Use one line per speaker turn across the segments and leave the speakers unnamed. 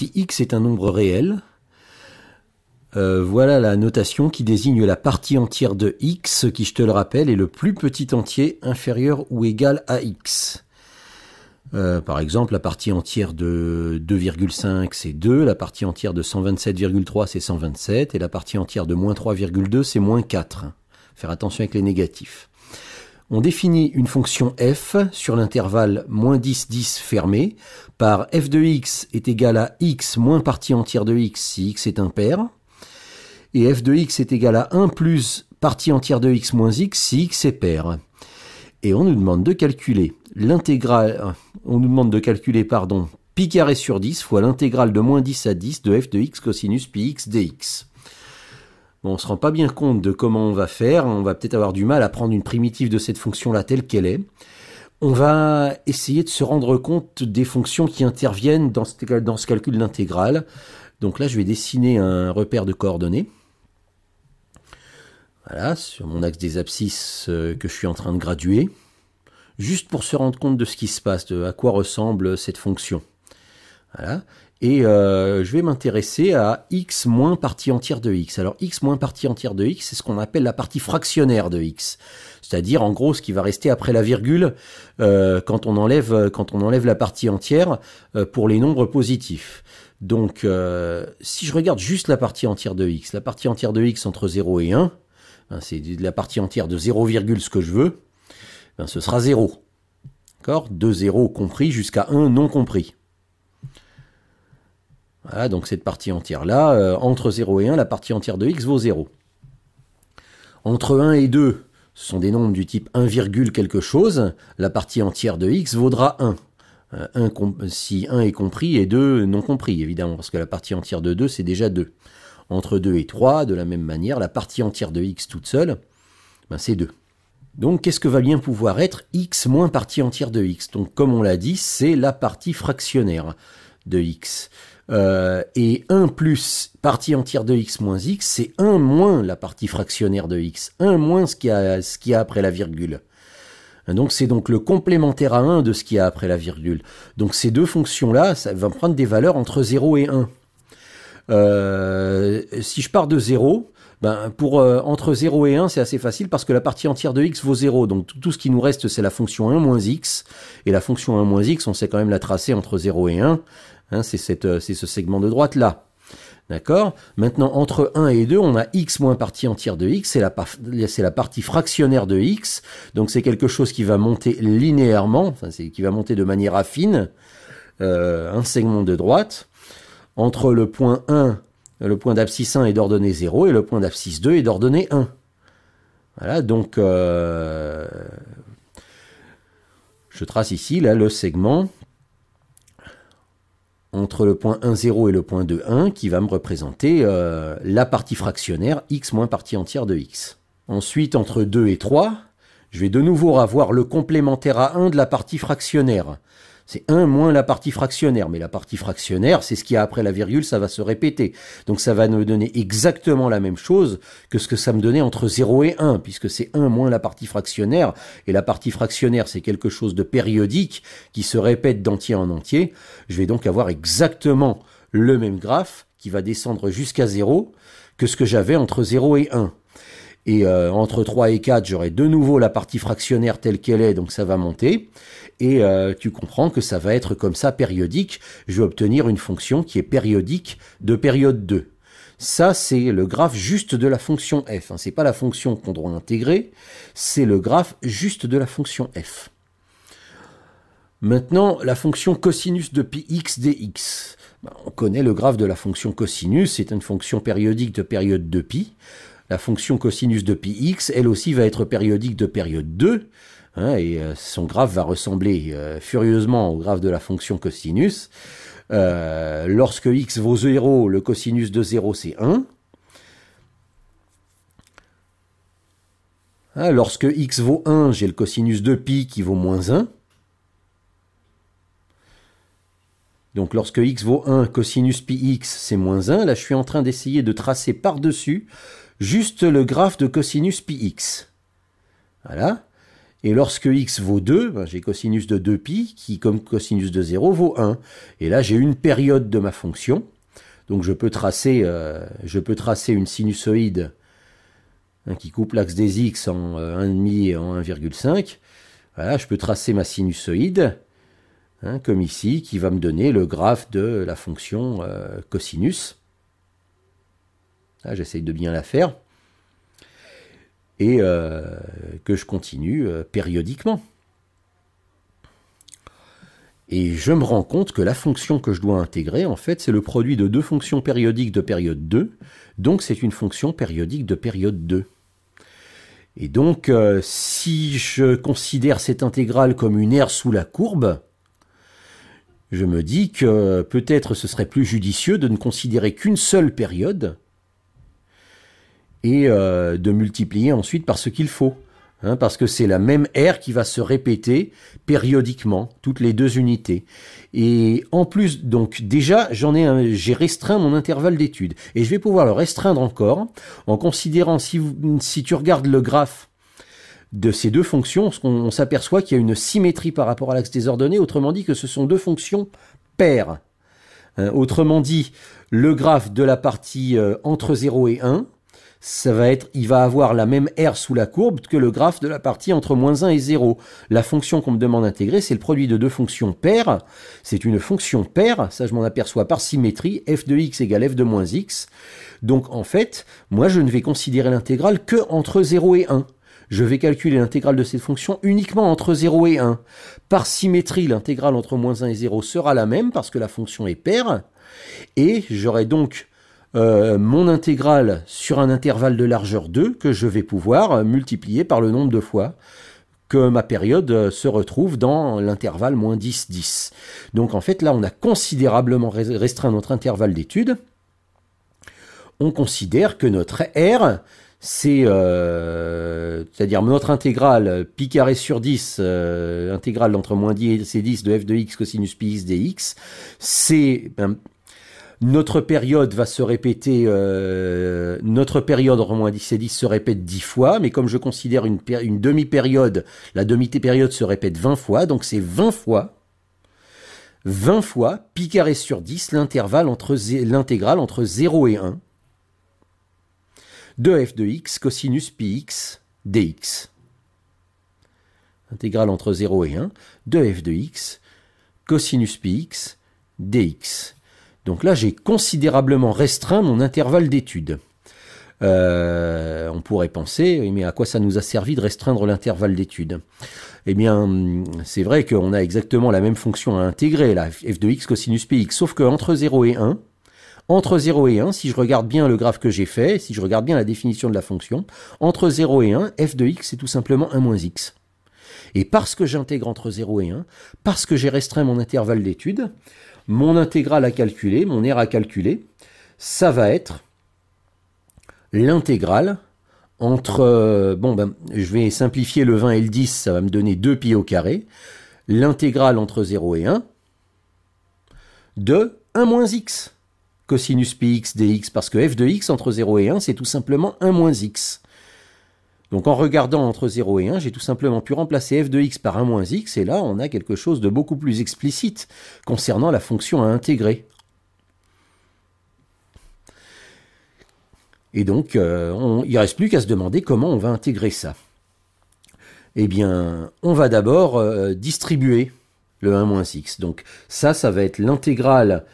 Si x est un nombre réel, euh, voilà la notation qui désigne la partie entière de x, qui, je te le rappelle, est le plus petit entier inférieur ou égal à x. Euh, par exemple, la partie entière de 2,5 c'est 2, la partie entière de 127,3 c'est 127, et la partie entière de moins 3,2 c'est moins 4. Faire attention avec les négatifs on définit une fonction f sur l'intervalle moins 10, 10 fermé par f de x est égal à x moins partie entière de x si x est impair, et f de x est égal à 1 plus partie entière de x moins x si x est pair. Et on nous demande de calculer l'intégrale, on nous demande de calculer, pardon, pi carré sur 10 fois l'intégrale de moins 10 à 10 de f de x cosinus pi x dx on ne se rend pas bien compte de comment on va faire. On va peut-être avoir du mal à prendre une primitive de cette fonction-là telle qu'elle est. On va essayer de se rendre compte des fonctions qui interviennent dans ce, dans ce calcul d'intégrale. Donc là, je vais dessiner un repère de coordonnées. Voilà, sur mon axe des abscisses euh, que je suis en train de graduer. Juste pour se rendre compte de ce qui se passe, de à quoi ressemble cette fonction. Voilà et euh, je vais m'intéresser à x moins partie entière de x. Alors x moins partie entière de x, c'est ce qu'on appelle la partie fractionnaire de x, c'est-à-dire en gros ce qui va rester après la virgule euh, quand on enlève euh, quand on enlève la partie entière pour les nombres positifs. Donc si je regarde juste la partie entière de x, la partie entière de x entre 0 et 1, hein, c'est la partie entière de 0, ce que je veux, ben, ce sera 0. D'accord De 0 compris jusqu'à 1 non compris. Voilà, donc cette partie entière-là, euh, entre 0 et 1, la partie entière de x vaut 0. Entre 1 et 2, ce sont des nombres du type 1, quelque chose, la partie entière de x vaudra 1. 1 euh, si 1 est compris et 2 non compris, évidemment, parce que la partie entière de 2, c'est déjà 2. Entre 2 et 3, de la même manière, la partie entière de x toute seule, ben, c'est 2. Donc qu'est-ce que va bien pouvoir être x moins partie entière de x Donc comme on l'a dit, c'est la partie fractionnaire de x. Euh, et 1 plus partie entière de x moins x, c'est 1 moins la partie fractionnaire de x, 1 moins ce qui a, ce qu'il a après la virgule. Donc c'est donc le complémentaire à 1 de ce qu'il y a après la virgule. Donc ces deux fonctions-là, ça va prendre des valeurs entre 0 et 1. Euh, si je pars de 0, ben pour euh, entre 0 et 1, c'est assez facile parce que la partie entière de x vaut 0. Donc tout ce qui nous reste, c'est la fonction 1 moins x. Et la fonction 1 moins x, on sait quand même la tracer entre 0 et 1. Hein, euh, c'est ce segment de droite là. D'accord Maintenant, entre 1 et 2, on a x moins partie entière de x, c'est la, la, partie fractionnaire de x, donc c'est quelque chose qui va monter linéairement, qui va monter de manière affine, euh, un segment de droite, entre le point 1, le point d'abscisse 1 est d'ordonnée 0, et le point d'abscisse 2 est d'ordonnée 1. Voilà, donc euh, je trace ici là, le segment entre le point 1,0 et le point 2,1 qui va me représenter euh, la partie fractionnaire x moins partie entière de x. Ensuite, entre 2 et 3, je vais de nouveau avoir le complémentaire à 1 de la partie fractionnaire. C'est 1 moins la partie fractionnaire. Mais la partie fractionnaire, c'est ce qu'il y a après la virgule, ça va se répéter. Donc ça va me donner exactement la même chose que ce que ça me donnait entre 0 et 1, puisque c'est 1 moins la partie fractionnaire. Et la partie fractionnaire, c'est quelque chose de périodique qui se répète d'entier en entier. Je vais donc avoir exactement le même graphe qui va descendre jusqu'à 0 que ce que j'avais entre 0 et 1. Et euh, entre 3 et 4, j'aurai de nouveau la partie fractionnaire telle qu'elle est, donc ça va monter. Et euh, tu comprends que ça va être comme ça périodique. Je vais obtenir une fonction qui est périodique de période 2. Ça, c'est le graphe juste de la fonction f. Ce hein. C'est pas la fonction qu'on doit intégrer, c'est le graphe juste de la fonction f. Maintenant, la fonction cosinus de pi x dx. Ben, on connaît le graphe de la fonction cosinus, c'est une fonction périodique de période 2 pi. La fonction cosinus de x, elle aussi, va être périodique de période 2, hein, et euh, son graphe va ressembler euh, furieusement au graphe de la fonction cosinus. Euh, lorsque x vaut 0, le cosinus de 0, c'est 1. Hein, lorsque x vaut 1, j'ai le cosinus de pi qui vaut moins 1. Donc lorsque x vaut 1, cosinus pi x, c'est moins 1. Là, je suis en train d'essayer de tracer par-dessus juste le graphe de cosinus x, Voilà. Et lorsque x vaut 2, ben, j'ai cosinus de 2 pi, qui, comme cosinus de 0, vaut 1. Et là, j'ai une période de ma fonction. Donc je peux tracer, euh, je peux tracer une sinusoïde hein, qui coupe l'axe des x en 1,5 euh, et en 1,5. Voilà, je peux tracer ma sinusoïde, hein, comme ici, qui va me donner le graphe de la fonction euh, cosinus j'essaie ah, J'essaye de bien la faire. Et euh, que je continue euh, périodiquement. Et je me rends compte que la fonction que je dois intégrer, en fait, c'est le produit de deux fonctions périodiques de période 2. Donc c'est une fonction périodique de période 2. Et donc, euh, si je considère cette intégrale comme une aire sous la courbe, je me dis que peut-être ce serait plus judicieux de ne considérer qu'une seule période, et euh, de multiplier ensuite par ce qu'il faut. Hein, parce que c'est la même R qui va se répéter périodiquement, toutes les deux unités. Et en plus, donc déjà, j'en ai, j'ai restreint mon intervalle d'étude, et je vais pouvoir le restreindre encore en considérant si, si tu regardes le graphe de ces deux fonctions, on, s'aperçoit qu'il y a une symétrie par rapport à l'axe des ordonnées. Autrement dit, que ce sont deux fonctions paires. Hein, autrement dit, le graphe de la partie euh, entre 0 et 1 ça va être, il va avoir la même R sous la courbe que le graphe de la partie entre moins 1 et 0. La fonction qu'on me demande d'intégrer, c'est le produit de deux fonctions paires. C'est une fonction paire, ça je m'en aperçois par symétrie, f de x égale f de moins x. Donc en fait, moi je ne vais considérer l'intégrale que entre 0 et 1 je vais calculer l'intégrale de cette fonction uniquement entre 0 et 1. Par symétrie, l'intégrale entre moins 1 et 0 sera la même parce que la fonction est paire. Et j'aurai donc euh, mon intégrale sur un intervalle de largeur 2 que je vais pouvoir euh, multiplier par le nombre de fois que ma période euh, se retrouve dans l'intervalle moins 10, 10. Donc en fait là on a considérablement restreint notre intervalle d'étude. On considère que notre R, c'est c'est-à-dire notre intégrale pi carré sur 10 intégrale entre moins 10 et 10 de f de x cosinus pi x dx c'est ben, notre période va se répéter, euh, notre période en moins 10 et 10 se répète 10 fois, mais comme je considère une, une demi-période, la demi-période se répète 20 fois, donc c'est 20 fois 20 fois pi carré sur 10 l'intervalle entre l'intégrale entre 0 et 1 2 f de x cosinus pi x dx. Intégrale entre 0 et 1 2 f de x cosinus pi x dx. Donc là, j'ai considérablement restreint mon intervalle d'étude. Euh, on pourrait penser, mais eh à quoi ça nous a servi de restreindre l'intervalle d'étude Eh bien, mm, c'est vrai qu'on a exactement la même fonction à intégrer, la f de x cosinus px, sauf qu'entre 0 et 1, entre 0 et 1, si je regarde bien le graphe que j'ai fait, si je regarde bien la définition de la fonction, entre 0 et 1, f de x, c'est tout simplement 1 moins x. Et parce que j'intègre entre 0 et 1, parce que j'ai restreint mon intervalle d'étude, mon intégrale à calculer, mon R à calculer, ça va être l'intégrale entre, euh, bon ben, je vais simplifier le 20 et le 10, ça va me donner 2 pi au carré, l'intégrale entre 0 et 1 de 1 moins x, cosinus x dx, parce que f de x entre 0 et 1, c'est tout simplement 1 moins x. Donc en regardant entre 0 et 1, j'ai tout simplement pu remplacer f de x par 1 moins x, et là on a quelque chose de beaucoup plus explicite concernant la fonction à intégrer. Et donc euh, il ne reste plus qu'à se demander comment on va intégrer ça. Eh bien, on va d'abord euh, distribuer le 1 moins x. Donc ça, ça va être l'intégrale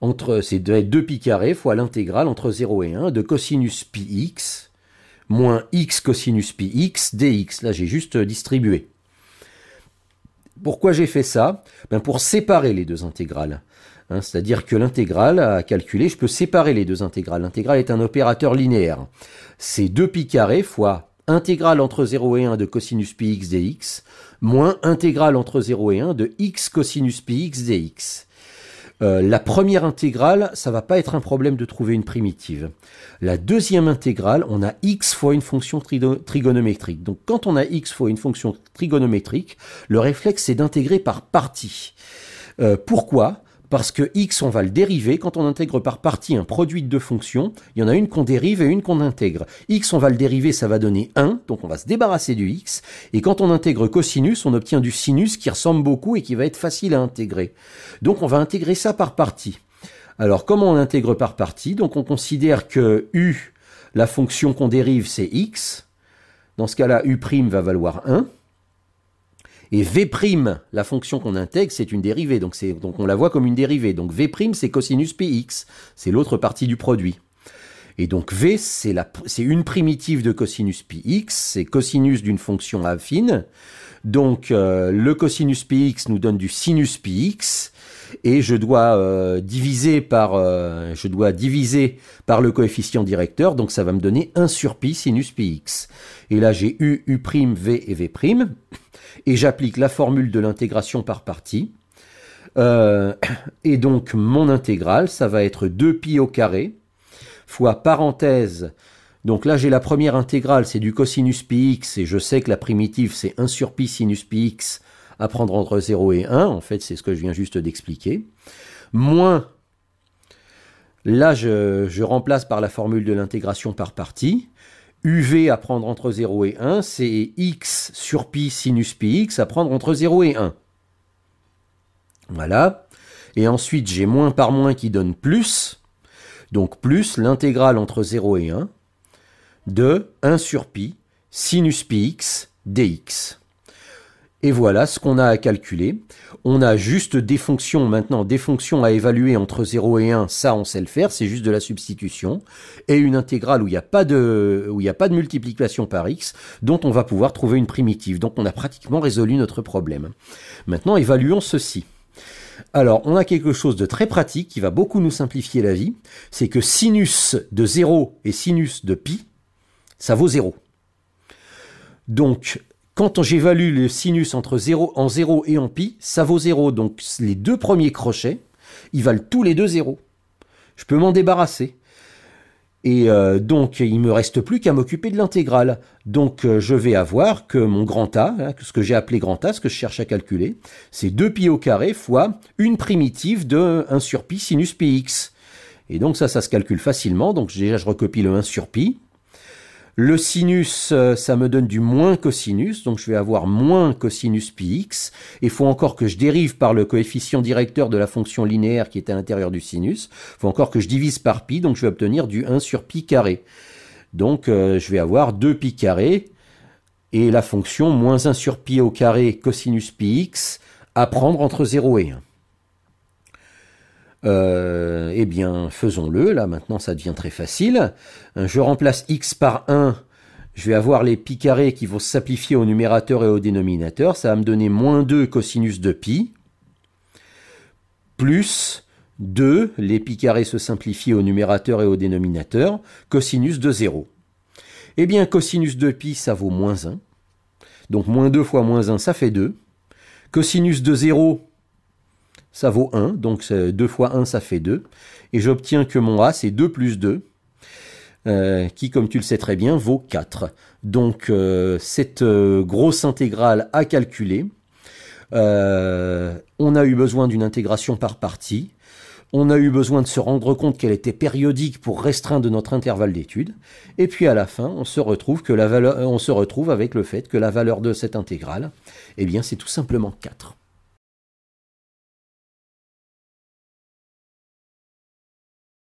entre, c'est 2 pi fois l'intégrale entre 0 et 1 de cosinus pi x moins x cosinus pi x dx. Là, j'ai juste euh, distribué. Pourquoi j'ai fait ça ben, Pour séparer les deux intégrales. Hein, c'est-à-dire que l'intégrale à calculer, je peux séparer les deux intégrales. L'intégrale est un opérateur linéaire. C'est 2pi carré fois intégrale entre 0 et 1 de cosinus pi x dx, moins intégrale entre 0 et 1 de x cosinus pi x dx. Euh, la première intégrale, ça va pas être un problème de trouver une primitive. La deuxième intégrale, on a x fois une fonction trigonométrique. Donc quand on a x fois une fonction trigonométrique, le réflexe c'est d'intégrer par partie. Euh, pourquoi parce que x, on va le dériver. Quand on intègre par partie un produit de deux fonctions, il y en a une qu'on dérive et une qu'on intègre. x, on va le dériver, ça va donner 1, donc on va se débarrasser du x. Et quand on intègre cosinus, on obtient du sinus qui ressemble beaucoup et qui va être facile à intégrer. Donc on va intégrer ça par partie. Alors comment on intègre par partie Donc on considère que u, la fonction qu'on dérive, c'est x. Dans ce cas-là, u' va valoir 1. Et V', la fonction qu'on intègre, c'est une dérivée. Donc, donc on la voit comme une dérivée. Donc V', c'est cosinus x, C'est l'autre partie du produit. Et donc V, c'est une primitive de cosinus x, c'est cosinus d'une fonction affine. Donc euh, le cosinus px nous donne du sinus x, et je dois euh, diviser par euh, je dois diviser par le coefficient directeur, donc ça va me donner 1 sur pi sinus px. Et là j'ai u u' v et v' et j'applique la formule de l'intégration par partie. Euh, et donc mon intégrale, ça va être 2 pi au carré fois parenthèse. Donc là j'ai la première intégrale, c'est du cosinus pi x, et je sais que la primitive c'est 1 sur pi sinus pi x à prendre entre 0 et 1, en fait c'est ce que je viens juste d'expliquer, moins, là je, je remplace par la formule de l'intégration par partie, UV à prendre entre 0 et 1, c'est x sur pi sinus pi x à prendre entre 0 et 1. Voilà. Et ensuite, j'ai moins par moins qui donne plus. Donc plus l'intégrale entre 0 et 1 de 1 sur pi sinus pi x dx. Et voilà ce qu'on a à calculer. On a juste des fonctions maintenant, des fonctions à évaluer entre 0 et 1, ça on sait le faire, c'est juste de la substitution. Et une intégrale où il n'y a, pas de, a pas de multiplication par x, dont on va pouvoir trouver une primitive. Donc on a pratiquement résolu notre problème. Maintenant évaluons ceci. Alors, on a quelque chose de très pratique qui va beaucoup nous simplifier la vie, c'est que sinus de 0 et sinus de pi, ça vaut 0. Donc, quand j'évalue le sinus entre 0, en 0 et en pi, ça vaut 0. Donc les deux premiers crochets, ils valent tous les deux 0. Je peux m'en débarrasser. Et euh, donc, il ne me reste plus qu'à m'occuper de l'intégrale. Donc, euh, je vais avoir que mon grand A, hein, ce que j'ai appelé grand A, ce que je cherche à calculer, c'est 2 pi au carré fois une primitive de 1 sur pi sinus px. Et donc, ça, ça se calcule facilement. Donc, déjà, je recopie le 1 sur pi. Le sinus, euh, ça me donne du moins cosinus, donc je vais avoir moins cosinus px. Il faut encore que je dérive par le coefficient directeur de la fonction linéaire qui est à l'intérieur du sinus. Il faut encore que je divise par pi, donc je vais obtenir du 1 sur pi carré. Donc euh, je vais avoir 2 pi carré et la fonction moins 1 sur pi au carré cosinus x à prendre entre 0 et 1. Euh, eh bien faisons-le, là maintenant ça devient très facile. Euh, je remplace x par 1, je vais avoir les pi carrés qui vont simplifier au numérateur et au dénominateur, ça va me donner moins 2 cosinus de pi, plus 2, les pi carrés se simplifient au numérateur et au dénominateur, cosinus de 0. Eh bien cosinus de pi ça vaut moins 1, donc moins 2 fois moins 1 ça fait 2, cosinus de 0 ça vaut 1, donc 2 fois 1, ça fait 2. Et j'obtiens que mon A, c'est 2 plus 2, euh, qui, comme tu le sais très bien, vaut 4. Donc euh, cette euh, grosse intégrale à calculer, on a eu besoin d'une intégration par partie, on a eu besoin de se rendre compte qu'elle était périodique pour restreindre notre intervalle d'étude, et puis à la fin, on se retrouve, que la valeur, on se retrouve avec le fait que la valeur de cette intégrale, eh bien c'est tout simplement 4.